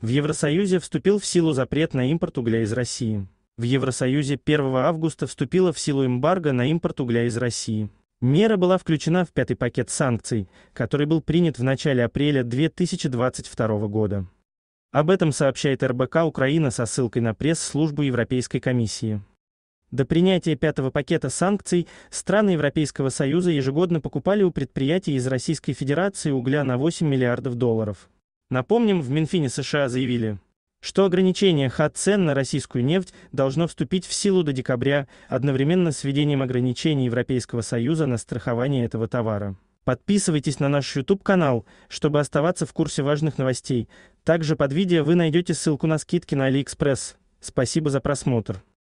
В Евросоюзе вступил в силу запрет на импорт угля из России. В Евросоюзе 1 августа вступила в силу эмбарго на импорт угля из России. Мера была включена в пятый пакет санкций, который был принят в начале апреля 2022 года. Об этом сообщает РБК Украина со ссылкой на пресс-службу Европейской комиссии. До принятия пятого пакета санкций страны Европейского Союза ежегодно покупали у предприятий из Российской Федерации угля на 8 миллиардов долларов. Напомним, в Минфине США заявили, что ограничение ход цен на российскую нефть должно вступить в силу до декабря, одновременно с введением ограничений Европейского Союза на страхование этого товара. Подписывайтесь на наш YouTube-канал, чтобы оставаться в курсе важных новостей. Также под видео вы найдете ссылку на скидки на AliExpress. Спасибо за просмотр.